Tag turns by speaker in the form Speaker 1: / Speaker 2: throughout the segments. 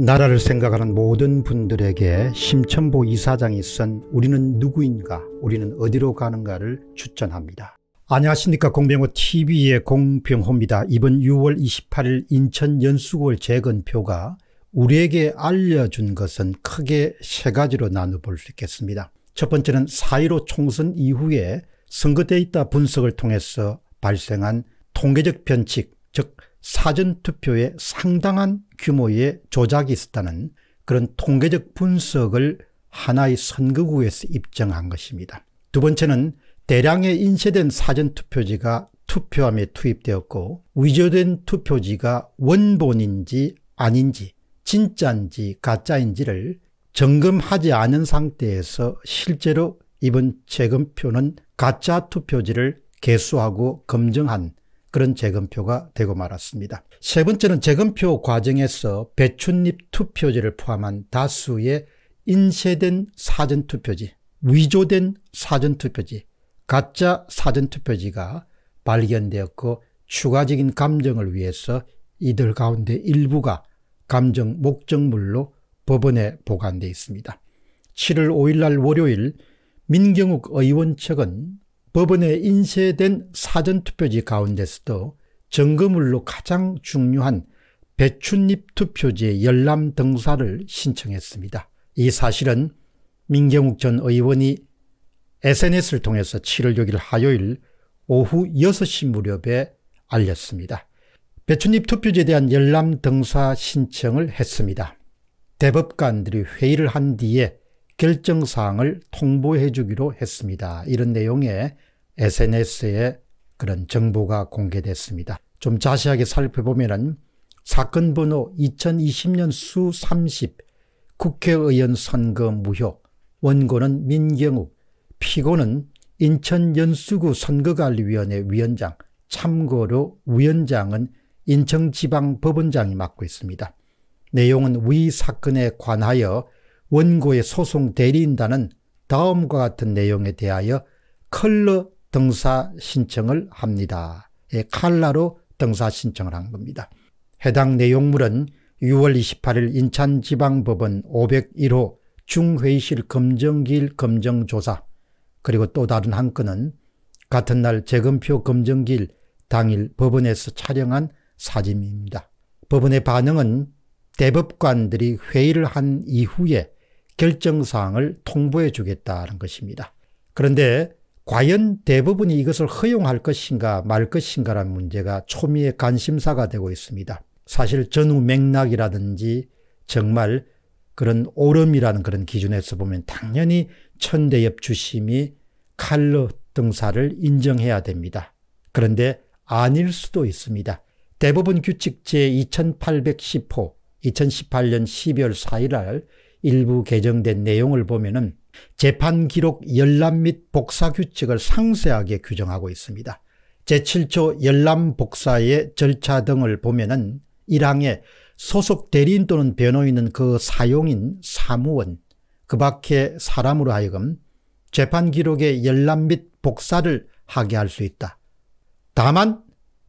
Speaker 1: 나라를 생각하는 모든 분들에게 심천보 이사장이 쓴 우리는 누구인가 우리는 어디로 가는가를 추천합니다. 안녕하십니까 공병호TV의 공병호입니다. 이번 6월 28일 인천 연수골 재건표가 우리에게 알려준 것은 크게 세 가지로 나눠볼 수 있겠습니다. 첫 번째는 4.15 총선 이후에 선거 데이터 분석을 통해서 발생한 통계적 변칙 사전투표에 상당한 규모의 조작이 있었다는 그런 통계적 분석을 하나의 선거구에서 입증한 것입니다. 두 번째는 대량의 인쇄된 사전투표지가 투표함에 투입되었고 위조된 투표지가 원본인지 아닌지 진짜인지 가짜인지를 점검하지 않은 상태에서 실제로 이번 재검표는 가짜 투표지를 개수하고 검증한 그런 재검표가 되고 말았습니다. 세 번째는 재검표 과정에서 배춧잎 투표지를 포함한 다수의 인쇄된 사전투표지, 위조된 사전투표지, 가짜 사전투표지가 발견되었고 추가적인 감정을 위해서 이들 가운데 일부가 감정 목적물로 법원에 보관돼 있습니다. 7월 5일 날 월요일 민경욱 의원 측은 법원에 인쇄된 사전투표지 가운데서도 점검물로 가장 중요한 배춧잎 투표지의 열람 등사를 신청했습니다. 이 사실은 민경욱 전 의원이 SNS를 통해서 7월 6일 화요일 오후 6시 무렵에 알렸습니다. 배춧잎 투표지에 대한 열람 등사 신청을 했습니다. 대법관들이 회의를 한 뒤에 결정사항을 통보해 주기로 했습니다. 이런 내용의 SNS에 그런 정보가 공개됐습니다. 좀 자세하게 살펴보면 사건 번호 2020년 수30 국회의원 선거 무효 원고는 민경욱 피고는 인천 연수구 선거관리위원회 위원장 참고로 위원장은 인천지방법원장이 맡고 있습니다. 내용은 위 사건에 관하여 원고의 소송 대리인단은 다음과 같은 내용에 대하여 컬러 등사 신청을 합니다. 예, 칼라로 등사 신청을 한 겁니다. 해당 내용물은 6월 28일 인천지방법원 501호 중회의실 검정기일 검정조사 그리고 또 다른 한 건은 같은 날 재검표 검정기일 당일 법원에서 촬영한 사진입니다. 법원의 반응은 대법관들이 회의를 한 이후에 결정사항을 통보해 주겠다는 것입니다. 그런데 과연 대부분이 이것을 허용할 것인가 말 것인가라는 문제가 초미의 관심사가 되고 있습니다. 사실 전후 맥락이라든지 정말 그런 오름이라는 그런 기준에서 보면 당연히 천대엽 주심이 칼러 등사를 인정해야 됩니다. 그런데 아닐 수도 있습니다. 대법원 규칙 제2810호 2018년 12월 4일 날 일부 개정된 내용을 보면은 재판 기록 열람 및 복사 규칙을 상세하게 규정하고 있습니다. 제7조 열람 복사의 절차 등을 보면은 1항에 소속 대리인 또는 변호인은 그 사용인 사무원, 그 밖에 사람으로 하여금 재판 기록의 열람 및 복사를 하게 할 수 있다. 다만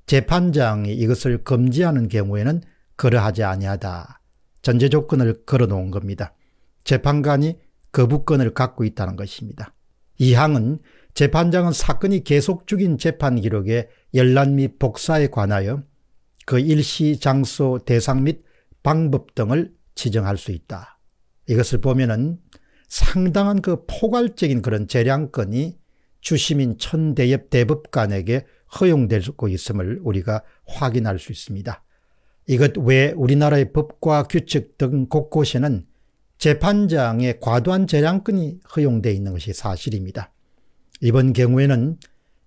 Speaker 1: 재판장이 이것을 금지하는 경우에는 그러하지 아니하다. 전제 조건을 걸어 놓은 겁니다. 재판관이 거부권을 갖고 있다는 것입니다. 이 항은 재판장은 사건이 계속 죽인 재판 기록에 열람 및 복사에 관하여 그 일시 장소 대상 및 방법 등을 지정할 수 있다. 이것을 보면은 상당한 그 포괄적인 그런 재량권이 주심인 천대엽 대법관에게 허용되고 있음을 우리가 확인할 수 있습니다. 이것 외 우리나라의 법과 규칙 등 곳곳에는 재판장의 과도한 재량권이 허용되어 있는 것이 사실입니다. 이번 경우에는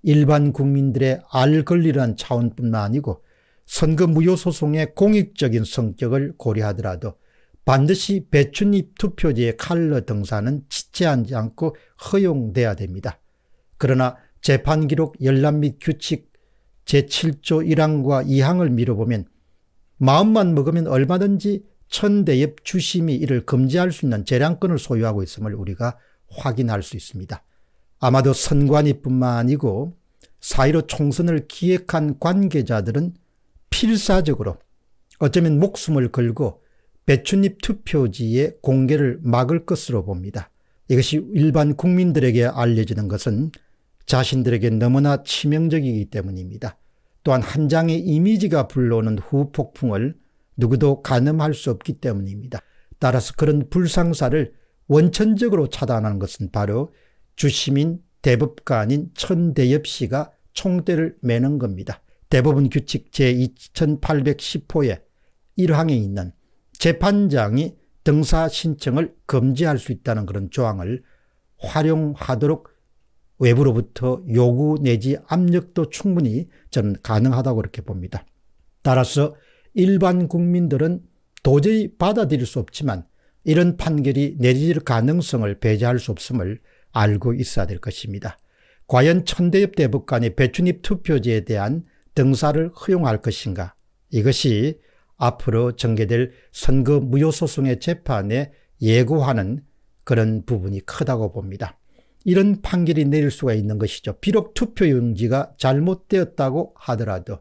Speaker 1: 일반 국민들의 알 권리란 차원뿐만 아니고 선거 무효 소송의 공익적인 성격을 고려하더라도 반드시 배춧잎 투표지의 칼러 등산은 지체하지 않고 허용돼야 됩니다. 그러나 재판기록 열람 및 규칙 제7조 1항과 2항을 미뤄보면 마음만 먹으면 얼마든지 천대엽 주심이 이를 금지할 수 있는 재량권을 소유하고 있음을 우리가 확인할 수 있습니다. 아마도 선관위뿐만 아니고 사이로 총선을 기획한 관계자들은 필사적으로 어쩌면 목숨을 걸고 배춧잎 투표지의 공개를 막을 것으로 봅니다. 이것이 일반 국민들에게 알려지는 것은 자신들에게 너무나 치명적이기 때문입니다. 또한 한 장의 이미지가 불러오는 후폭풍을 누구도 가늠할 수 없기 때문입니다. 따라서 그런 불상사를 원천적으로 차단하는 것은 바로 주심인 대법관인 천대엽 씨가 총대를 매는 겁니다. 대법원 규칙 제2810호에 1항에 있는 재판장이 등사 신청을 금지할 수 있다는 그런 조항을 활용하도록 외부로부터 요구 내지 압력도 충분히 저는 가능하다고 그렇게 봅니다. 따라서 일반 국민들은 도저히 받아들일 수 없지만 이런 판결이 내릴 가능성을 배제할 수 없음을 알고 있어야 될 것입니다. 과연 천대엽 대법관이 배춘입 투표제에 대한 등사를 허용할 것인가 이것이 앞으로 전개될 선거 무효소송의 재판에 예고하는 그런 부분이 크다고 봅니다. 이런 판결이 내릴 수가 있는 것이죠. 비록 투표용지가 잘못되었다고 하더라도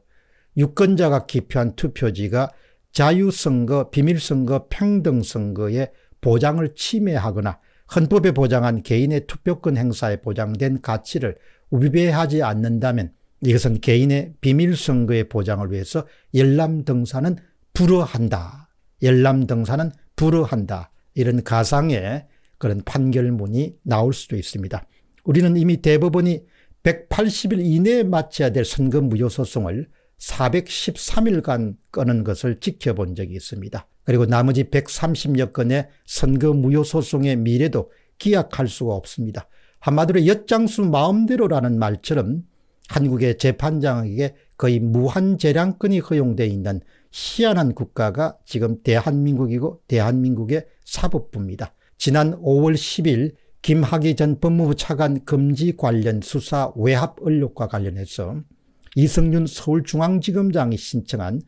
Speaker 1: 유권자가 기표한 투표지가 자유선거, 비밀선거, 평등선거에 보장을 침해하거나 헌법에 보장한 개인의 투표권 행사에 보장된 가치를 위배하지 않는다면 이것은 개인의 비밀선거의 보장을 위해서 열람등산은 불허한다. 열람등산은 불허한다. 이런 가상의 그런 판결문이 나올 수도 있습니다. 우리는 이미 대법원이 180일 이내에 마쳐야 될 선거 무효 소송을 413일간 끄는 것을 지켜본 적이 있습니다. 그리고 나머지 130여 건의 선거 무효 소송의 미래도 기약할 수가 없습니다. 한마디로 엿장수 마음대로라는 말처럼 한국의 재판장에게 거의 무한 재량권이 허용되어 있는 희한한 국가가 지금 대한민국이고 대한민국의 사법부입니다. 지난 5월 10일 김학의 전 법무부 차관 금지 관련 수사 외압 의혹과 관련해서 이성윤 서울중앙지검장이 신청한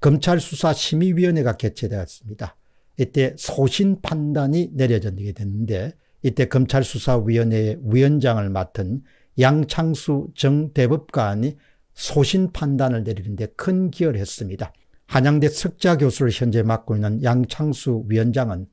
Speaker 1: 검찰수사심의위원회가 개최되었습니다. 이때 소신 판단이 내려지게 됐는데 이때 검찰수사위원회의 위원장을 맡은 양창수 정대법관이 소신 판단을 내리는데 큰 기여를 했습니다. 한양대 석자 교수를 현재 맡고 있는 양창수 위원장은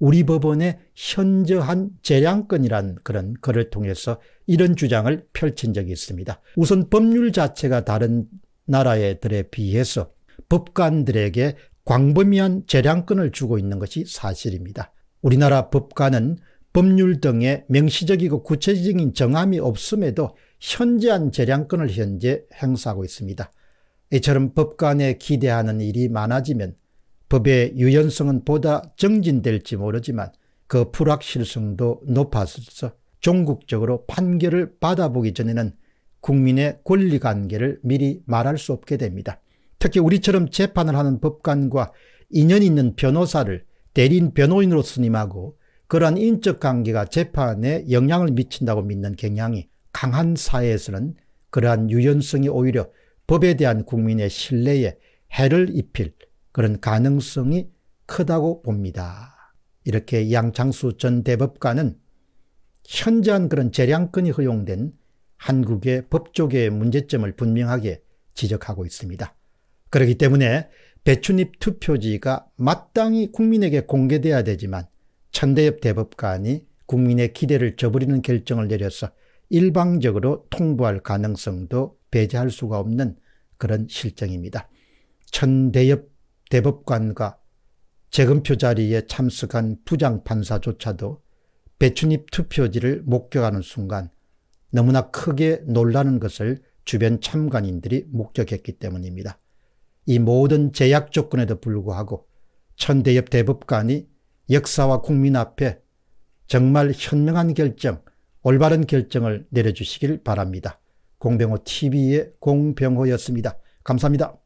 Speaker 1: 우리 법원의 현저한 재량권이란 그런 글을 통해서 이런 주장을 펼친 적이 있습니다. 우선 법률 자체가 다른 나라들에 비해서 법관들에게 광범위한 재량권을 주고 있는 것이 사실입니다. 우리나라 법관은 법률 등의 명시적이고 구체적인 정함이 없음에도 현저한 재량권을 현재 행사하고 있습니다. 이처럼 법관에 기대하는 일이 많아지면 법의 유연성은 보다 정진될지 모르지만 그 불확실성도 높아서 종국적으로 판결을 받아보기 전에는 국민의 권리관계를 미리 말할 수 없게 됩니다. 특히 우리처럼 재판을 하는 법관과 인연 있는 변호사를 대리인 변호인으로 선임하고 그러한 인적 관계가 재판에 영향을 미친다고 믿는 경향이 강한 사회에서는 그러한 유연성이 오히려 법에 대한 국민의 신뢰에 해를 입힐 그런 가능성이 크다고 봅니다. 이렇게 양창수 전 대법관은 현저한 그런 재량권이 허용된 한국의 법조계의 문제점을 분명하게 지적하고 있습니다. 그렇기 때문에 배춘입 투표지가 마땅히 국민에게 공개돼야 되지만 천대엽 대법관이 국민의 기대를 저버리는 결정을 내려서 일방적으로 통보할 가능성도 배제할 수가 없는 그런 실정입니다. 천대엽 대법관과 재검표 자리에 참석한 부장판사조차도 배춘입 투표지를 목격하는 순간 너무나 크게 놀라는 것을 주변 참관인들이 목격했기 때문입니다. 이 모든 제약 조건에도 불구하고 천대엽 대법관이 역사와 국민 앞에 정말 현명한 결정, 올바른 결정을 내려주시길 바랍니다. 공병호 TV의 공병호였습니다. 감사합니다.